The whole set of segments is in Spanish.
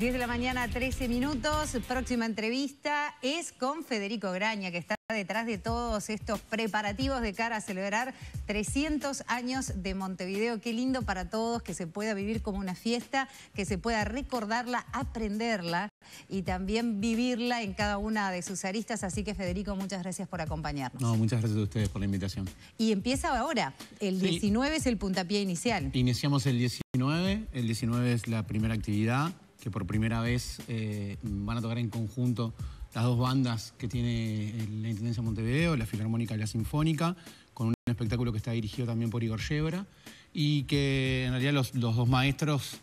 10 de la mañana, 13 minutos. Próxima entrevista es con Federico Graña, que está detrás de todos estos preparativos de cara a celebrar 300 años de Montevideo. Qué lindo para todos que se pueda vivir como una fiesta, que se pueda recordarla, aprenderla y también vivirla en cada una de sus aristas. Así que Federico, muchas gracias por acompañarnos. No, muchas gracias a ustedes por la invitación. Y empieza ahora. El 19 es el puntapié inicial. Iniciamos el 19. El 19 es la primera actividad que por primera vez eh, van a tocar en conjunto las dos bandas que tiene eh, la Intendencia Montevideo, la Filarmónica y la Sinfónica, con un espectáculo que está dirigido también por Igor Yebra, y que en realidad los, dos maestros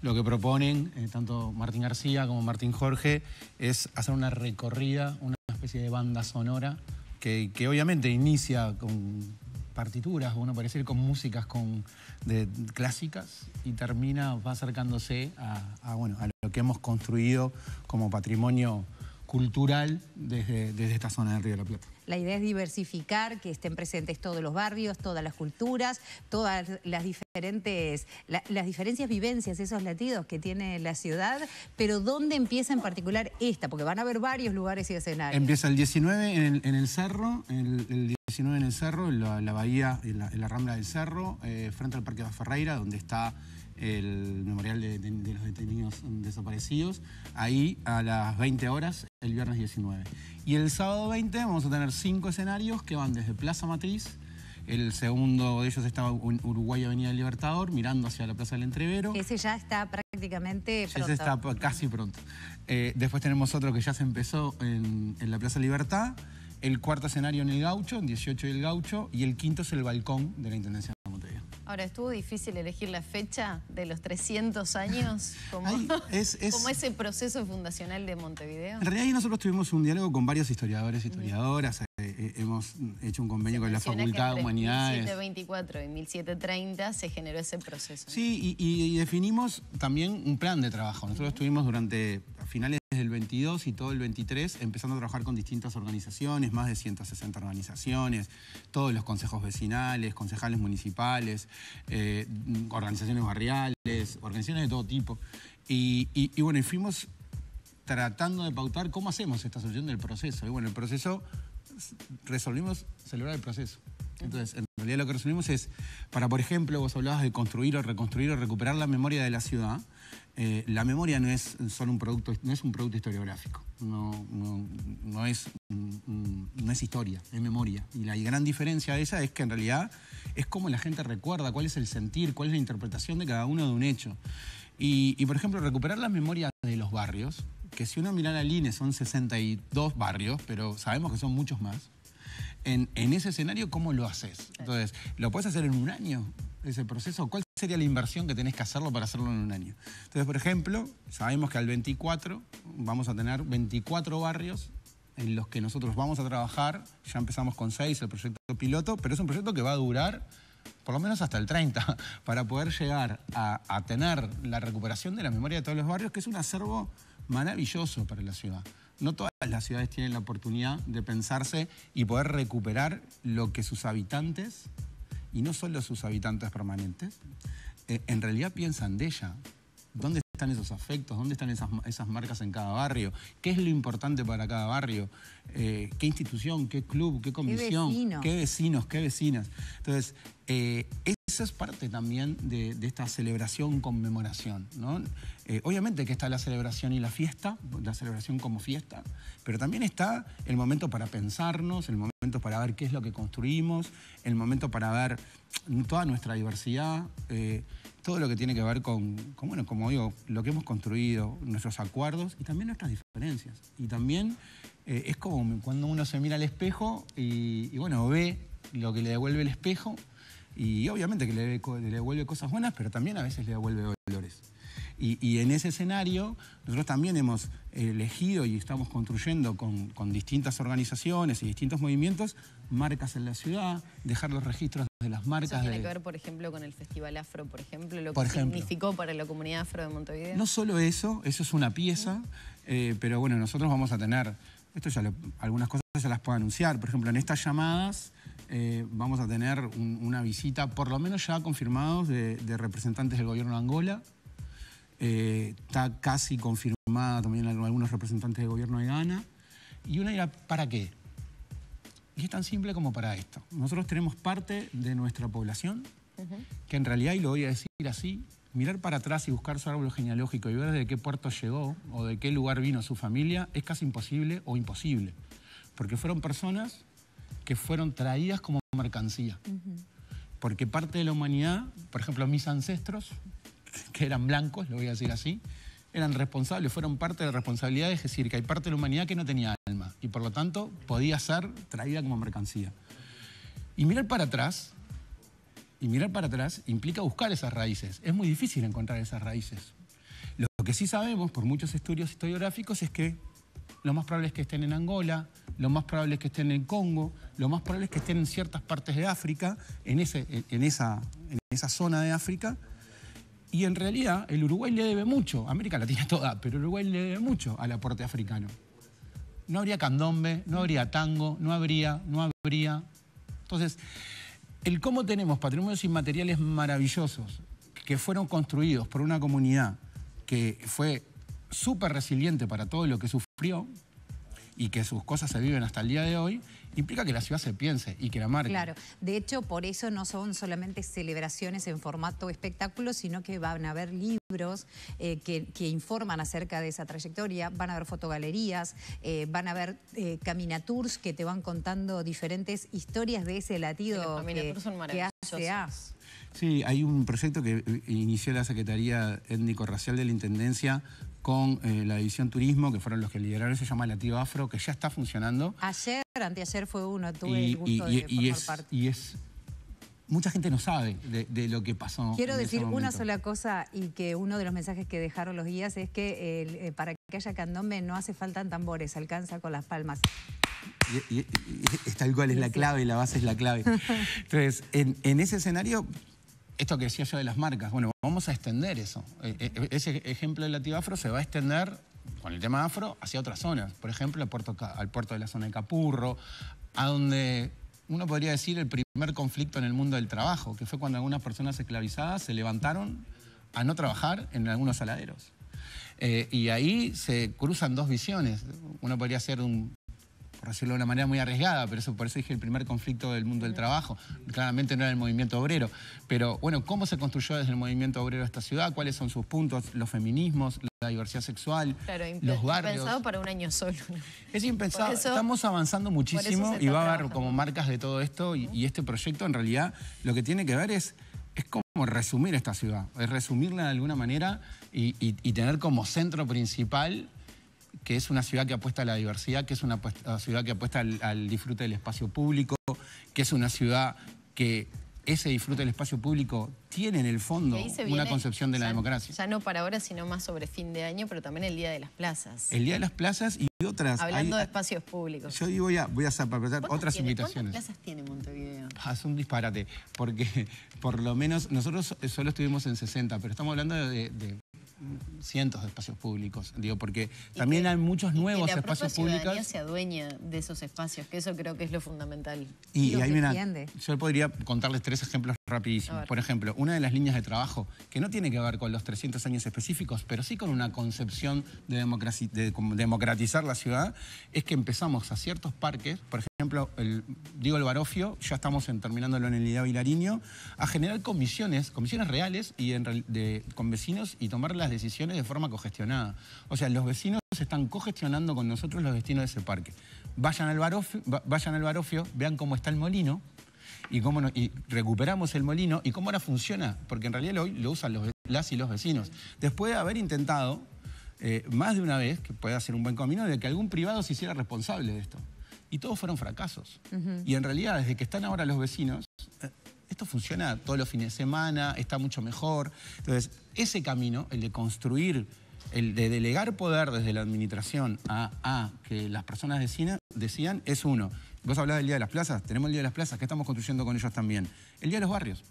lo que proponen, eh, tanto Martín García como Martín Jorge, es hacer una recorrida, una especie de banda sonora, que obviamente inicia con, partituras, uno parecer con músicas con, clásicas y termina, va acercándose a, bueno, a lo que hemos construido como patrimonio cultural desde, desde esta zona del Río de la Plata. La idea es diversificar, que estén presentes todos los barrios, todas las culturas, todas las diferentes, las diferencias vivencias, esos latidos que tiene la ciudad, pero ¿dónde empieza en particular esta? Porque van a haber varios lugares y escenarios. Empieza el 19 en el, Cerro, el, 19 en el Cerro, la, bahía, en la, rambla del Cerro, eh, frente al Parque de la Ferreira, donde está el memorial de, de, los detenidos desaparecidos, ahí a las 20 horas el viernes 19. Y el sábado 20 vamos a tener cinco escenarios que van desde Plaza Matriz, el segundo de ellos está Uruguay Avenida Libertador, mirando hacia la Plaza del Entrevero. Ese ya está prácticamente pronto. Ese está casi pronto. Eh, después tenemos otro que ya se empezó en, la Plaza Libertad, el cuarto escenario en el Gaucho, en 18 del Gaucho, y el quinto es el balcón de la Intendencia. Ahora, ¿estuvo difícil elegir la fecha de los 300 años como, ese proceso fundacional de Montevideo? En realidad nosotros tuvimos un diálogo con varios historiadores, historiadoras. Eh, eh, hemos hecho un convenio con la Facultad de Humanidades. En 1724 y 1730 se generó ese proceso. Sí, y, definimos también un plan de trabajo. Nosotros tuvimos estuvimos durante a finales el 22 y todo el 23 empezando a trabajar con distintas organizaciones, más de 160 organizaciones, todos los consejos vecinales, concejales municipales, eh, organizaciones barriales, organizaciones de todo tipo. Y, bueno, fuimos tratando de pautar cómo hacemos esta solución del proceso. Y bueno, el proceso, resolvimos celebrar el proceso. Entonces, en realidad lo que resolvimos es, para por ejemplo, vos hablabas de construir o reconstruir o recuperar la memoria de la ciudad, eh, la memoria no es solo un producto, no es un producto historiográfico, no, es, no es historia, es memoria. Y la gran diferencia de esa es que en realidad es cómo la gente recuerda, cuál es el sentir, cuál es la interpretación de cada uno de un hecho. Y, por ejemplo, recuperar las memorias de los barrios, que si uno mira la línea son 62 barrios, pero sabemos que son muchos más. En, ese escenario, ¿cómo lo haces? Entonces, ¿lo puedes hacer en un año ese proceso? ¿Cuál sería la inversión que tenés que hacerlo para hacerlo en un año. Entonces, por ejemplo, sabemos que al 24 vamos a tener 24 barrios en los que nosotros vamos a trabajar. Ya empezamos con 6 el proyecto piloto, pero es un proyecto que va a durar por lo menos hasta el 30, para poder llegar a, a tener la recuperación de la memoria de todos los barrios, que es un acervo maravilloso para la ciudad. No todas las ciudades tienen la oportunidad de pensarse y poder recuperar lo que sus habitantes y no solo sus habitantes permanentes, eh, en realidad piensan de ella. ¿Dónde están esos afectos? ¿Dónde están esas, esas marcas en cada barrio? ¿Qué es lo importante para cada barrio? Eh, ¿Qué institución? ¿Qué club? ¿Qué comisión? ¿Qué, ¿Qué vecinos? ¿Qué vecinas? Entonces, eh, esa es parte también de, esta celebración, conmemoración. Eh, obviamente que está la celebración y la fiesta, la celebración como fiesta, pero también está el momento para pensarnos, el momento para ver qué es lo que construimos, el momento para ver toda nuestra diversidad, eh, todo lo que tiene que ver con, bueno, como digo, lo que hemos construido, nuestros acuerdos y también nuestras diferencias. Y también es como cuando uno se mira al espejo y, y bueno, ve lo que le devuelve el espejo y obviamente que le, devuelve cosas buenas, pero también a veces le devuelve dolores. Y, y, en ese escenario, nosotros también hemos elegido y estamos construyendo con, con, distintas organizaciones y distintos movimientos marcas en la ciudad, dejar los registros de las marcas. Eso tiene que ver, por ejemplo, con el Festival Afro, por ejemplo, lo que significó para la comunidad afro de Montevideo. No solo eso, eso es una pieza, eh, pero bueno, nosotros vamos a tener, esto ya algunas cosas ya las puedo anunciar, por ejemplo, en estas llamadas eh, vamos a tener una visita, por lo menos ya confirmados, de, representantes del gobierno de Angola. Eh, está casi confirmada también algunos representantes del gobierno de Ghana. Y una era, ¿para qué? Y es tan simple como para esto. Nosotros tenemos parte de nuestra población que en realidad, y lo voy a decir así, mirar para atrás y buscar su árbol genealógico y ver de qué puerto llegó o de qué lugar vino su familia es casi imposible o imposible. Porque fueron personas que fueron traídas como mercancía. Porque parte de la humanidad, por ejemplo, mis ancestros, que eran blancos, lo voy a decir así, eran responsables, fueron parte de la responsabilidad, es decir, que hay parte de la humanidad que no tenía alma y por lo tanto podía ser traída como mercancía. Y mirar para atrás, y mirar para atrás implica buscar esas raíces. Es muy difícil encontrar esas raíces. Lo que sí sabemos por muchos estudios historiográficos es que lo más probable es que estén en Angola, lo más probable es que estén en Congo, lo más probable es que estén en ciertas partes de África, en, ese, en, esa, en esa zona de África. Y en realidad el Uruguay le debe mucho, América Latina toda, pero Uruguay le debe mucho al aporte africano. No habría candombe, no habría tango, no habría, no habría. Entonces, el cómo tenemos patrimonios inmateriales maravillosos que fueron construidos por una comunidad que fue súper resiliente para todo lo que sufrió y que sus cosas se viven hasta el día de hoy, implica que la ciudad se piense y que la marque. Claro, de hecho por eso no son solamente celebraciones en formato espectáculo, sino que van a haber libros eh, que, informan acerca de esa trayectoria, van a haber fotogalerías, eh, van a haber eh, caminatours que te van contando diferentes historias de ese latido que, hace Sí, hay un proyecto que eh, inició la Secretaría Étnico-Racial de la Intendencia con eh, la División Turismo, que fueron los que lideraron, se llama Latido Afro, que ya está funcionando. Ayer, anteayer fue uno, tuve el gusto de formar es, parte. Y es mucha gente no sabe de, lo que pasó. Quiero decir una sola cosa y que uno de los mensajes que dejaron los guías es que eh, para que haya candombe no hace falta tambores, alcanza con las palmas. Y, y, es la clave, la base es la clave. Entonces, en ese escenario esto que decía yo de las marcas, bueno, vamos a extender eso. E, e, ese ejemplo de lativafro se va a extender con el tema afro hacia otras zonas. Por ejemplo, al puerto, de la zona de Capurro, a donde uno podría decir el primer conflicto en el mundo del trabajo, que fue cuando algunas personas esclavizadas se levantaron a no trabajar en algunos saladeros. Eh, y ahí se cruzan dos visiones. Uno podría hacer un por decirlo de una manera muy arriesgada, pero eso por eso dije el primer conflicto del mundo del trabajo. Claramente no era el movimiento obrero. Pero bueno, ¿cómo se construyó desde el movimiento obrero esta ciudad? ¿Cuáles son sus puntos? Los feminismos, la diversidad sexual, los barrios. Impensado para un año solo. Es impensado. Estamos avanzando muchísimo y va a haber como marcas de todo esto. Y, este proyecto en realidad lo que tiene que ver es es como resumir esta ciudad, es resumirla de alguna manera y tener como centro principal que es una ciudad que apuesta a la diversidad, que es una ciudad que apuesta al, disfrute del espacio público, que es una ciudad que ese disfrute del espacio público tiene en el fondo una concepción de la democracia. Ya no para ahora, sino más sobre fin de año, pero también el Día de las Plazas. El Día de las Plazas y otras. Hablando de espacios públicos. Yo voy a, voy otras invitaciones. ¿Cuántas plazas tiene Montevideo? un disparate, porque por lo menos nosotros solo estuvimos en 60, pero estamos hablando de cientos de espacios públicos, digo, porque también hay muchos nuevos y que la ciudadanía se adueña de esos espacios, que eso creo que es lo fundamental. Y, ahí mira, yo podría contarles tres ejemplos rapidísimos. Por ejemplo, una de las líneas de trabajo que no tiene que ver con los 300 años específicos, pero sí con una concepción de, de democratizar la ciudad, es que empezamos a ciertos parques, por ejemplo, ejemplo, digo el Barofio, ya estamos en, terminándolo en el IDA Vilariño, a generar comisiones, comisiones reales y con vecinos y tomar las decisiones de forma cogestionada. O sea, los vecinos están cogestionando con nosotros los destinos de ese parque. Vayan al Barofio, vayan al barofio vean cómo está el molino, y cómo recuperamos el molino y cómo ahora funciona, porque en realidad hoy lo usan las y los vecinos. Después de haber intentado eh, más de una vez, que puede ser un buen camino, de que algún privado se hiciera responsable de esto y todos fueron fracasos. Y en realidad, desde que están ahora los vecinos, eh, esto funciona todos los fines de semana, está mucho mejor. Entonces, ese camino, el de construir, el de delegar poder desde la administración a, que las personas vecinas decían, es uno. Vos hablás del Día de las Plazas, tenemos el Día de las Plazas, que estamos construyendo con ellos también. El Día de los Barrios.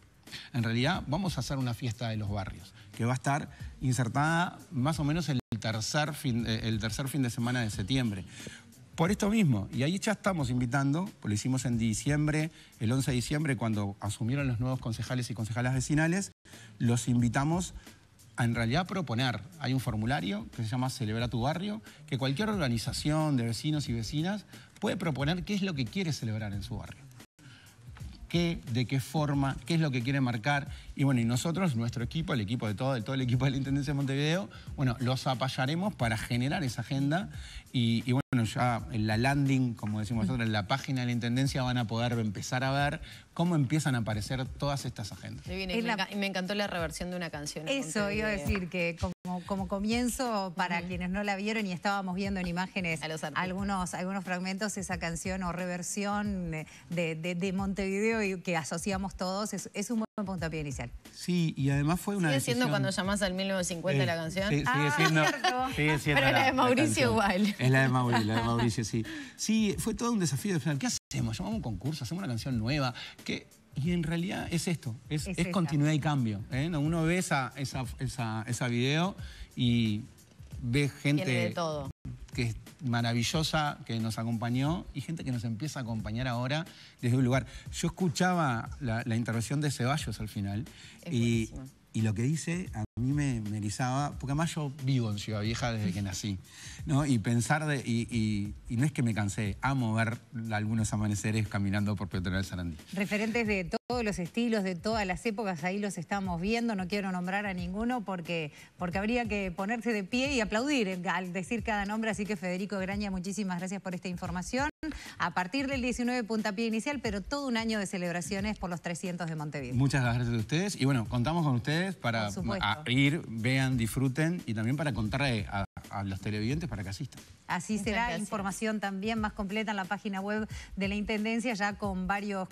En realidad, vamos a hacer una fiesta de los barrios, que va a estar insertada más o menos el tercer eh, el tercer fin de semana de septiembre por esto mismo. Y ahí ya estamos invitando, pues lo hicimos en diciembre, el 11 de diciembre, cuando asumieron los nuevos concejales y concejalas vecinales, los invitamos a en realidad proponer. Hay un formulario que se llama Celebra tu barrio, que cualquier organización de vecinos y vecinas puede proponer qué es lo que quiere celebrar en su barrio qué, de qué forma, qué es lo que quiere marcar. Y bueno, y nosotros, nuestro equipo, el equipo de todo, todo el equipo de la Intendencia de Montevideo, bueno, los apoyaremos para generar esa agenda. Y, bueno, ya en la landing, como decimos nosotros, en la página de la Intendencia van a poder empezar a ver cómo empiezan a aparecer todas estas agendas. me encantó la reversión de una canción. Eso iba a decir que como, comienzo para quienes no la vieron y estábamos viendo en imágenes algunos, algunos fragmentos, esa canción o reversión de, Montevideo y que asociamos todos, es, un buen puntapié inicial. Sí, y además fue una ¿Sigue siendo cuando llamas al 1950 la eh, canción? Sí, ah. sigue, siendo, Pero la, de Mauricio igual. Es la de Mauricio, Mauricio, sí. Sí, fue todo un desafío de final. ¿Qué hacemos? ¿Llamamos un concurso? ¿Hacemos una canción nueva? que y en realidad es esto, es, continuidad y cambio. ¿eh? Uno ve esa, esa, esa, video y ve gente que es maravillosa, que nos acompañó, y gente que nos empieza a acompañar ahora desde un lugar. Yo escuchaba la, intervención de Ceballos al final y, y lo que dice a mí me, me, erizaba, porque además yo vivo en Ciudad Vieja desde que nací, ¿no? Y pensar de, y, no es que me cansé, amo ver algunos amaneceres caminando por Petronel Sarandí. Referentes de todos los estilos, de todas las épocas, ahí los estamos viendo, no quiero nombrar a ninguno porque, porque habría que ponerse de pie y aplaudir al decir cada nombre, así que Federico Graña, muchísimas gracias por esta información a partir del 19 puntapié inicial, pero todo un año de celebraciones por los 300 de Montevideo. Muchas gracias a ustedes y bueno, contamos con ustedes para ir, vean, disfruten y también para contar a, los televidentes para que asistan. Así será, información también más completa en la página web de la Intendencia ya con varios...